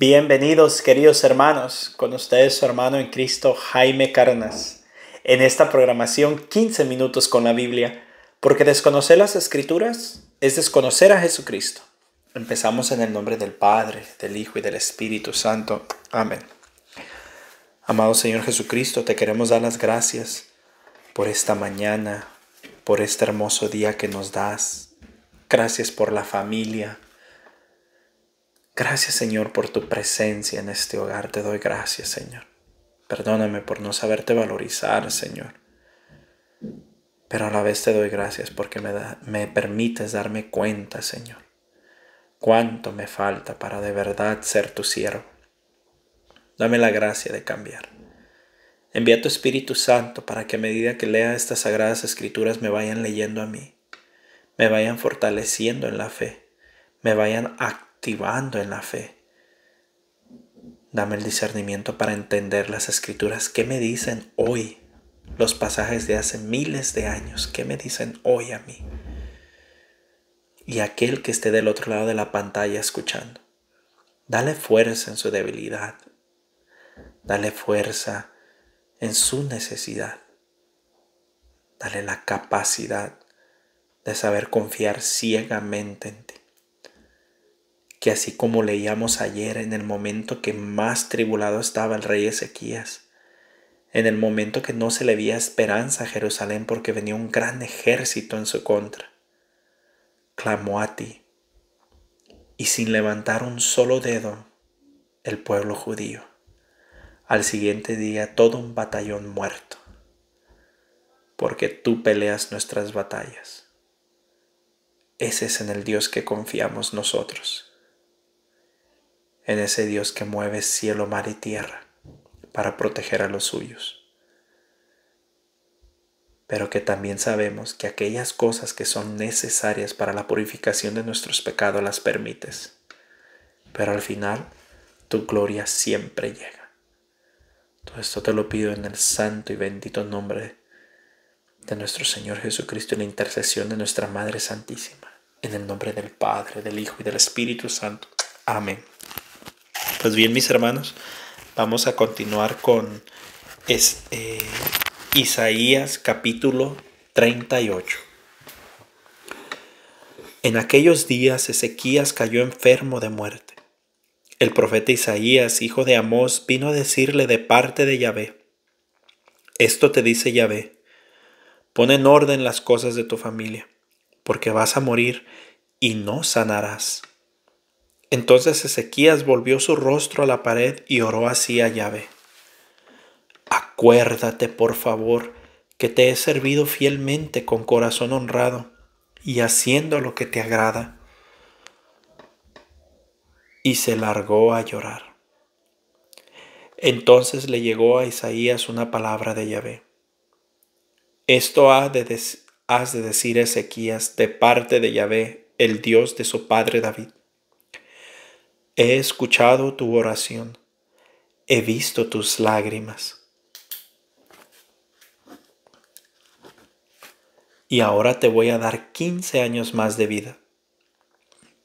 Bienvenidos queridos hermanos, con ustedes su hermano en Cristo Jaime Carnas. En esta programación 15 minutos con la Biblia, porque desconocer las escrituras es desconocer a Jesucristo. Empezamos en el nombre del Padre, del Hijo y del Espíritu Santo. Amén. Amado Señor Jesucristo, te queremos dar las gracias por esta mañana, por este hermoso día que nos das. Gracias por la familia, Gracias Señor por tu presencia en este hogar. Te doy gracias Señor. Perdóname por no saberte valorizar Señor. Pero a la vez te doy gracias porque me, me permites darme cuenta Señor. Cuánto me falta para de verdad ser tu siervo. Dame la gracia de cambiar. Envía tu Espíritu Santo para que a medida que lea estas sagradas escrituras me vayan leyendo a mí, me vayan fortaleciendo en la fe, me vayan activando activando en la fe. Dame el discernimiento para entender las escrituras. que me dicen hoy? Los pasajes de hace miles de años. ¿Qué me dicen hoy a mí? Y aquel que esté del otro lado de la pantalla escuchando. Dale fuerza en su debilidad. Dale fuerza en su necesidad. Dale la capacidad de saber confiar ciegamente en que así como leíamos ayer en el momento que más tribulado estaba el rey Ezequías, en el momento que no se le veía esperanza a Jerusalén porque venía un gran ejército en su contra, clamó a ti, y sin levantar un solo dedo, el pueblo judío. Al siguiente día todo un batallón muerto, porque tú peleas nuestras batallas. Ese es en el Dios que confiamos nosotros en ese Dios que mueve cielo, mar y tierra para proteger a los suyos. Pero que también sabemos que aquellas cosas que son necesarias para la purificación de nuestros pecados las permites. Pero al final, tu gloria siempre llega. Todo esto te lo pido en el santo y bendito nombre de nuestro Señor Jesucristo en la intercesión de nuestra Madre Santísima. En el nombre del Padre, del Hijo y del Espíritu Santo. Amén. Pues bien, mis hermanos, vamos a continuar con este, Isaías capítulo 38. En aquellos días Ezequías cayó enfermo de muerte. El profeta Isaías, hijo de Amós, vino a decirle de parte de Yahvé, esto te dice Yahvé, pon en orden las cosas de tu familia, porque vas a morir y no sanarás. Entonces Ezequías volvió su rostro a la pared y oró así a Yahvé. Acuérdate, por favor, que te he servido fielmente con corazón honrado y haciendo lo que te agrada. Y se largó a llorar. Entonces le llegó a Isaías una palabra de Yahvé. Esto has de decir Ezequías de parte de Yahvé, el Dios de su padre David He escuchado tu oración, he visto tus lágrimas. Y ahora te voy a dar 15 años más de vida.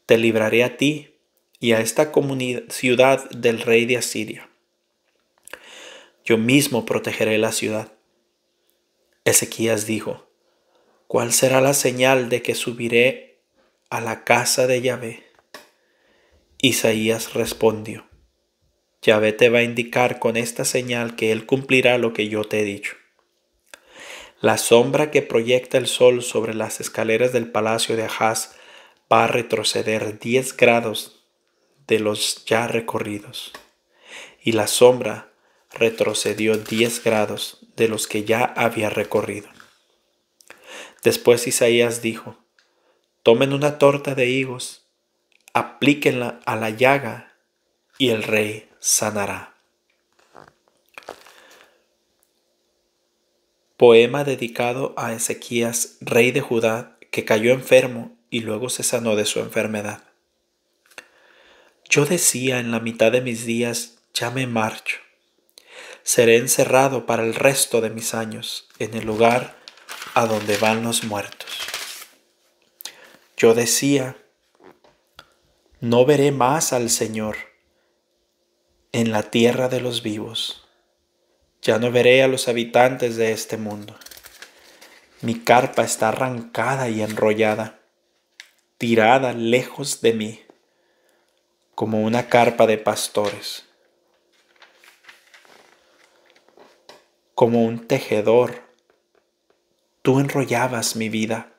Te libraré a ti y a esta ciudad del rey de Asiria. Yo mismo protegeré la ciudad. Ezequías dijo, ¿cuál será la señal de que subiré a la casa de Yahvé? Isaías respondió, Yahvé te va a indicar con esta señal que Él cumplirá lo que yo te he dicho. La sombra que proyecta el sol sobre las escaleras del palacio de Ahaz va a retroceder 10 grados de los ya recorridos. Y la sombra retrocedió 10 grados de los que ya había recorrido. Después Isaías dijo, tomen una torta de higos aplíquenla a la llaga y el rey sanará. Poema dedicado a Ezequías, rey de Judá, que cayó enfermo y luego se sanó de su enfermedad. Yo decía en la mitad de mis días, ya me marcho. Seré encerrado para el resto de mis años en el lugar a donde van los muertos. Yo decía, no veré más al Señor en la tierra de los vivos. Ya no veré a los habitantes de este mundo. Mi carpa está arrancada y enrollada, tirada lejos de mí, como una carpa de pastores. Como un tejedor, tú enrollabas mi vida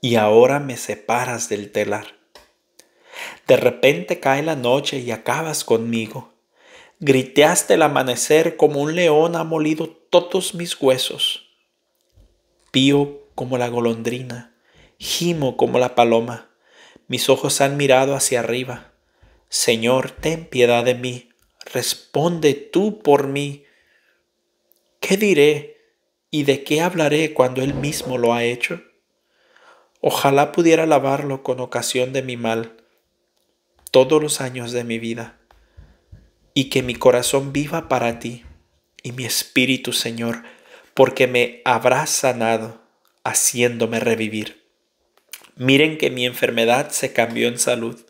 y ahora me separas del telar de repente cae la noche y acabas conmigo. Griteaste el amanecer como un león ha molido todos mis huesos. Pío como la golondrina, gimo como la paloma. Mis ojos han mirado hacia arriba. Señor, ten piedad de mí. Responde tú por mí. ¿Qué diré y de qué hablaré cuando Él mismo lo ha hecho? Ojalá pudiera lavarlo con ocasión de mi mal todos los años de mi vida y que mi corazón viva para ti y mi espíritu, Señor, porque me habrás sanado, haciéndome revivir. Miren que mi enfermedad se cambió en salud.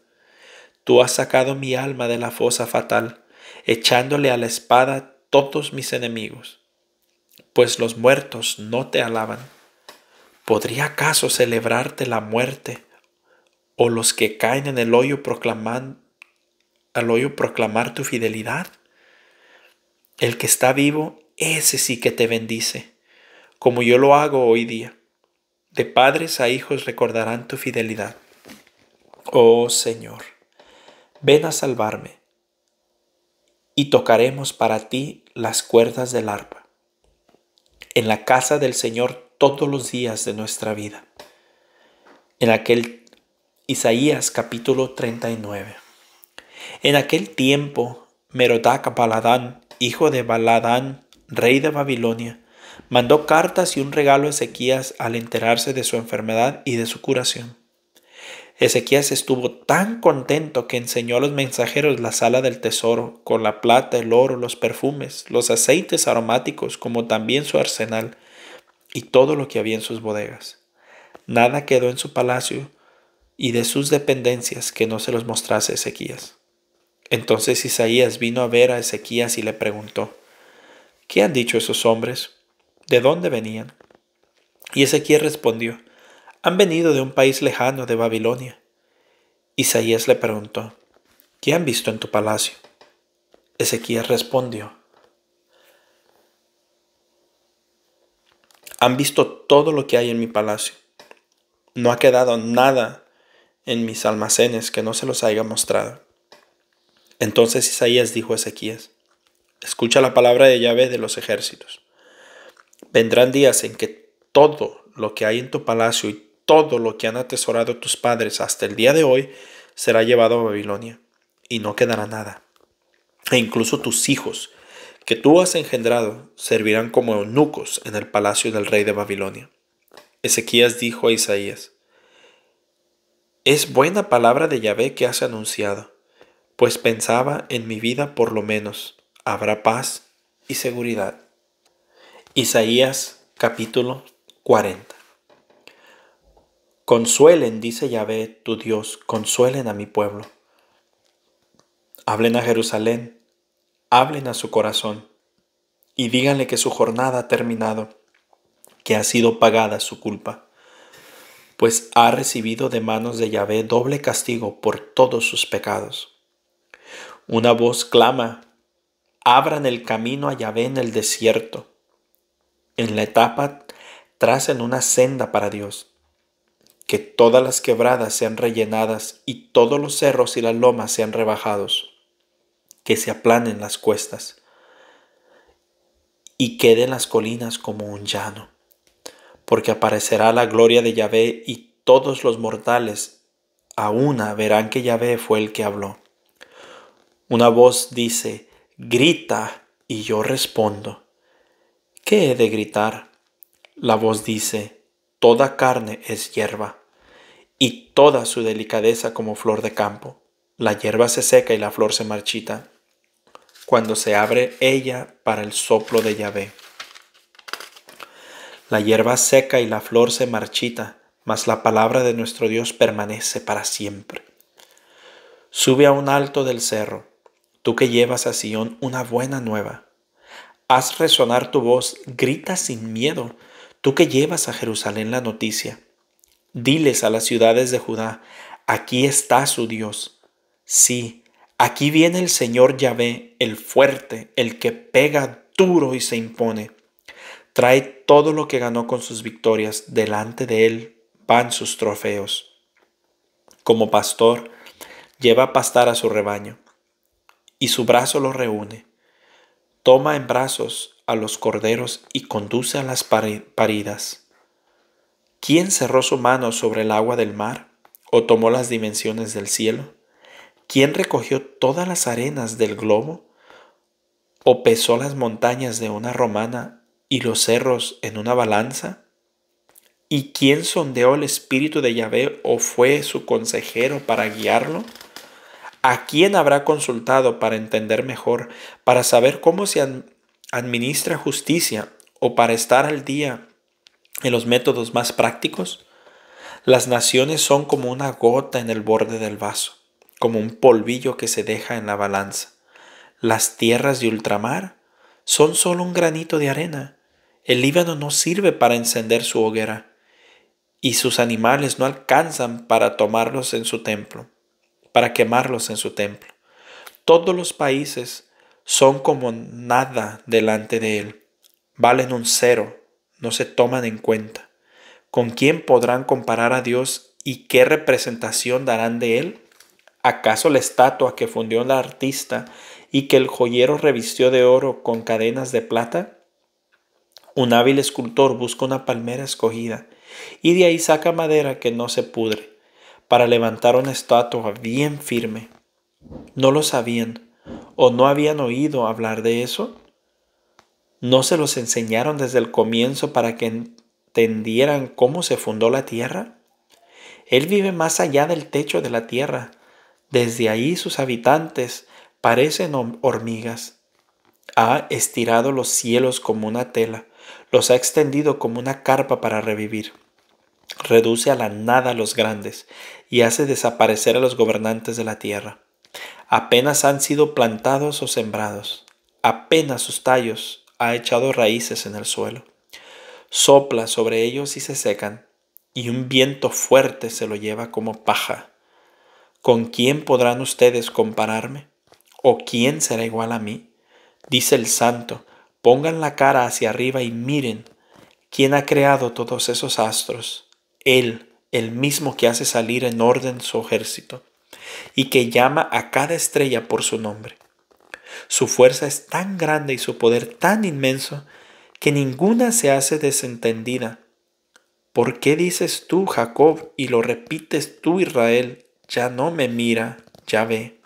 Tú has sacado mi alma de la fosa fatal, echándole a la espada todos mis enemigos, pues los muertos no te alaban. ¿Podría acaso celebrarte la muerte o los que caen en el hoyo proclaman al hoyo proclamar tu fidelidad. El que está vivo, ese sí que te bendice, como yo lo hago hoy día. De padres a hijos recordarán tu fidelidad. Oh Señor, ven a salvarme y tocaremos para ti las cuerdas del arpa. En la casa del Señor todos los días de nuestra vida. En aquel Isaías capítulo 39. En aquel tiempo, Merodac Baladán, hijo de Baladán, rey de Babilonia, mandó cartas y un regalo a Ezequías al enterarse de su enfermedad y de su curación. Ezequías estuvo tan contento que enseñó a los mensajeros la sala del tesoro, con la plata, el oro, los perfumes, los aceites aromáticos, como también su arsenal y todo lo que había en sus bodegas. Nada quedó en su palacio, y de sus dependencias que no se los mostrase Ezequías. Entonces Isaías vino a ver a Ezequías y le preguntó, ¿Qué han dicho esos hombres? ¿De dónde venían? Y Ezequías respondió, han venido de un país lejano de Babilonia. Isaías le preguntó, ¿qué han visto en tu palacio? Ezequías respondió, han visto todo lo que hay en mi palacio. No ha quedado nada en mis almacenes que no se los haya mostrado. Entonces Isaías dijo a Ezequías, escucha la palabra de Yahvé de los ejércitos. Vendrán días en que todo lo que hay en tu palacio y todo lo que han atesorado tus padres hasta el día de hoy será llevado a Babilonia y no quedará nada. E incluso tus hijos que tú has engendrado servirán como eunucos en el palacio del rey de Babilonia. Ezequías dijo a Isaías, es buena palabra de Yahvé que has anunciado, pues pensaba en mi vida por lo menos habrá paz y seguridad. Isaías capítulo 40. Consuelen, dice Yahvé, tu Dios, consuelen a mi pueblo. Hablen a Jerusalén, hablen a su corazón, y díganle que su jornada ha terminado, que ha sido pagada su culpa pues ha recibido de manos de Yahvé doble castigo por todos sus pecados. Una voz clama, abran el camino a Yahvé en el desierto. En la etapa tracen una senda para Dios. Que todas las quebradas sean rellenadas y todos los cerros y las lomas sean rebajados. Que se aplanen las cuestas y queden las colinas como un llano porque aparecerá la gloria de Yahvé y todos los mortales a una verán que Yahvé fue el que habló. Una voz dice, grita, y yo respondo. ¿Qué he de gritar? La voz dice, toda carne es hierba, y toda su delicadeza como flor de campo. La hierba se seca y la flor se marchita, cuando se abre ella para el soplo de Yahvé. La hierba seca y la flor se marchita, mas la palabra de nuestro Dios permanece para siempre. Sube a un alto del cerro, tú que llevas a Sión una buena nueva. Haz resonar tu voz, grita sin miedo, tú que llevas a Jerusalén la noticia. Diles a las ciudades de Judá, aquí está su Dios. Sí, aquí viene el Señor Yahvé, el fuerte, el que pega duro y se impone Trae todo lo que ganó con sus victorias, delante de él van sus trofeos. Como pastor, lleva a pastar a su rebaño, y su brazo lo reúne. Toma en brazos a los corderos y conduce a las paridas. ¿Quién cerró su mano sobre el agua del mar o tomó las dimensiones del cielo? ¿Quién recogió todas las arenas del globo o pesó las montañas de una romana y los cerros en una balanza? ¿Y quién sondeó el espíritu de Yahvé o fue su consejero para guiarlo? ¿A quién habrá consultado para entender mejor, para saber cómo se administra justicia o para estar al día en los métodos más prácticos? Las naciones son como una gota en el borde del vaso, como un polvillo que se deja en la balanza. Las tierras de ultramar son solo un granito de arena el Líbano no sirve para encender su hoguera y sus animales no alcanzan para tomarlos en su templo, para quemarlos en su templo. Todos los países son como nada delante de él, valen un cero, no se toman en cuenta. ¿Con quién podrán comparar a Dios y qué representación darán de él? ¿Acaso la estatua que fundió la artista y que el joyero revistió de oro con cadenas de plata? Un hábil escultor busca una palmera escogida y de ahí saca madera que no se pudre para levantar una estatua bien firme. ¿No lo sabían o no habían oído hablar de eso? ¿No se los enseñaron desde el comienzo para que entendieran cómo se fundó la tierra? Él vive más allá del techo de la tierra. Desde ahí sus habitantes parecen hormigas. Ha estirado los cielos como una tela los ha extendido como una carpa para revivir. Reduce a la nada a los grandes y hace desaparecer a los gobernantes de la tierra. Apenas han sido plantados o sembrados, apenas sus tallos ha echado raíces en el suelo. Sopla sobre ellos y se secan, y un viento fuerte se lo lleva como paja. ¿Con quién podrán ustedes compararme? ¿O quién será igual a mí? Dice el santo, Pongan la cara hacia arriba y miren quién ha creado todos esos astros. Él, el mismo que hace salir en orden su ejército y que llama a cada estrella por su nombre. Su fuerza es tan grande y su poder tan inmenso que ninguna se hace desentendida. ¿Por qué dices tú, Jacob, y lo repites tú, Israel, ya no me mira, ya ve?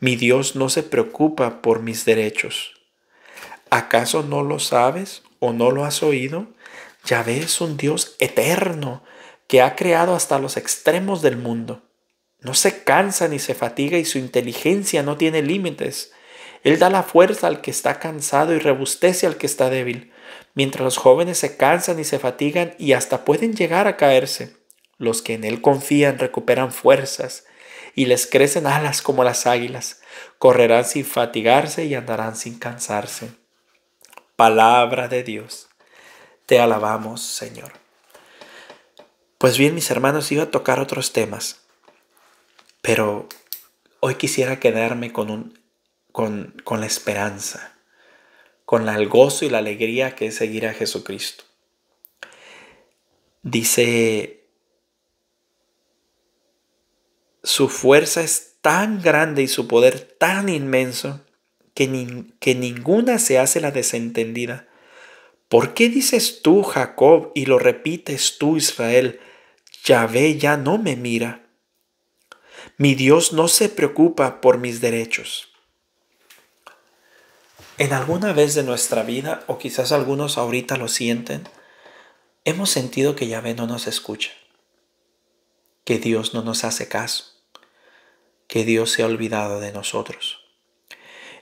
Mi Dios no se preocupa por mis derechos. ¿Acaso no lo sabes o no lo has oído? Yahvé es un Dios eterno que ha creado hasta los extremos del mundo. No se cansa ni se fatiga y su inteligencia no tiene límites. Él da la fuerza al que está cansado y rebustece al que está débil. Mientras los jóvenes se cansan y se fatigan y hasta pueden llegar a caerse, los que en Él confían recuperan fuerzas y les crecen alas como las águilas. Correrán sin fatigarse y andarán sin cansarse palabra de Dios. Te alabamos, Señor. Pues bien, mis hermanos, iba a tocar otros temas, pero hoy quisiera quedarme con, un, con, con la esperanza, con el gozo y la alegría que es seguir a Jesucristo. Dice, su fuerza es tan grande y su poder tan inmenso que, ninguna se hace la desentendida. ¿Por qué dices tú, Jacob, y lo repites tú, Israel, Yahvé ya no me mira? Mi Dios no se preocupa por mis derechos. En alguna vez de nuestra vida, o quizás algunos ahorita lo sienten, hemos sentido que Yahvé no nos escucha, que Dios no nos hace caso, que Dios se ha olvidado de nosotros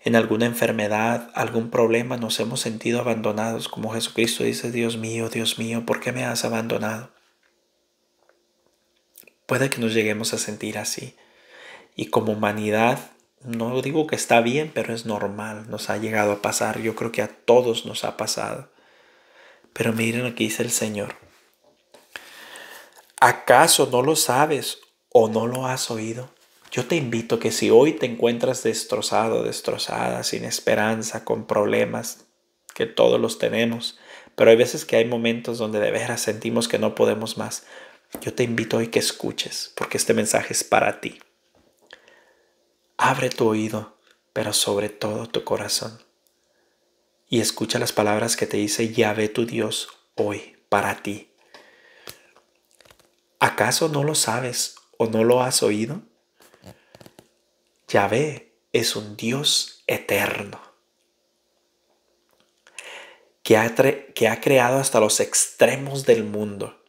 en alguna enfermedad, algún problema, nos hemos sentido abandonados, como Jesucristo dice, Dios mío, Dios mío, ¿por qué me has abandonado? Puede que nos lleguemos a sentir así. Y como humanidad, no digo que está bien, pero es normal, nos ha llegado a pasar, yo creo que a todos nos ha pasado. Pero miren lo que dice el Señor. ¿Acaso no lo sabes o no lo has oído? Yo te invito que si hoy te encuentras destrozado, destrozada, sin esperanza, con problemas, que todos los tenemos, pero hay veces que hay momentos donde de veras sentimos que no podemos más. Yo te invito hoy que escuches, porque este mensaje es para ti. Abre tu oído, pero sobre todo tu corazón. Y escucha las palabras que te dice Yahvé tu Dios hoy para ti. ¿Acaso no lo sabes o no lo has oído? Yahvé es un Dios eterno, que ha, que ha creado hasta los extremos del mundo.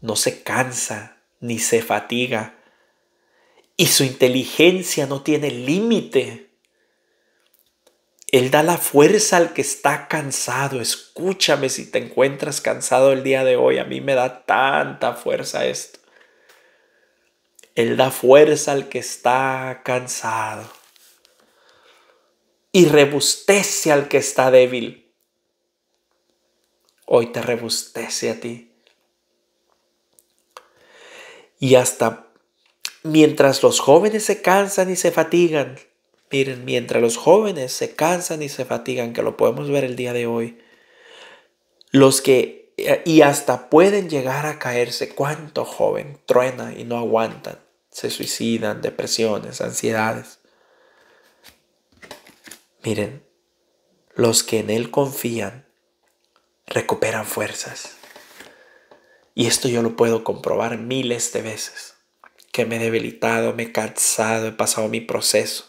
No se cansa ni se fatiga, y su inteligencia no tiene límite. Él da la fuerza al que está cansado. Escúchame si te encuentras cansado el día de hoy. A mí me da tanta fuerza esto. Él da fuerza al que está cansado y rebustece al que está débil. Hoy te rebustece a ti. Y hasta mientras los jóvenes se cansan y se fatigan, miren, mientras los jóvenes se cansan y se fatigan, que lo podemos ver el día de hoy, los que y hasta pueden llegar a caerse. ¿Cuánto joven truena y no aguantan? Se suicidan, depresiones, ansiedades. Miren, los que en Él confían recuperan fuerzas. Y esto yo lo puedo comprobar miles de veces. Que me he debilitado, me he cansado, he pasado mi proceso.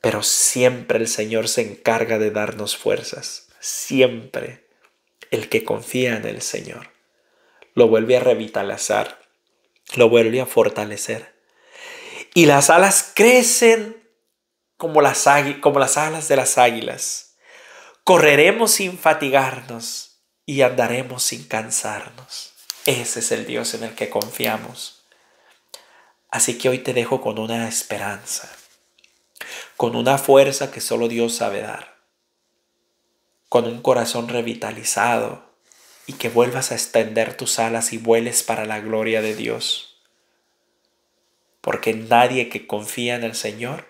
Pero siempre el Señor se encarga de darnos fuerzas. Siempre el que confía en el Señor. Lo vuelve a revitalizar, lo vuelve a fortalecer. Y las alas crecen como las, alas de las águilas. Correremos sin fatigarnos y andaremos sin cansarnos. Ese es el Dios en el que confiamos. Así que hoy te dejo con una esperanza, con una fuerza que solo Dios sabe dar con un corazón revitalizado y que vuelvas a extender tus alas y vueles para la gloria de Dios. Porque nadie que confía en el Señor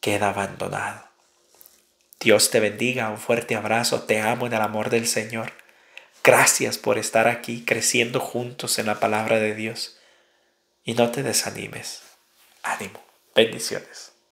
queda abandonado. Dios te bendiga, un fuerte abrazo, te amo en el amor del Señor. Gracias por estar aquí creciendo juntos en la palabra de Dios. Y no te desanimes. Ánimo. Bendiciones.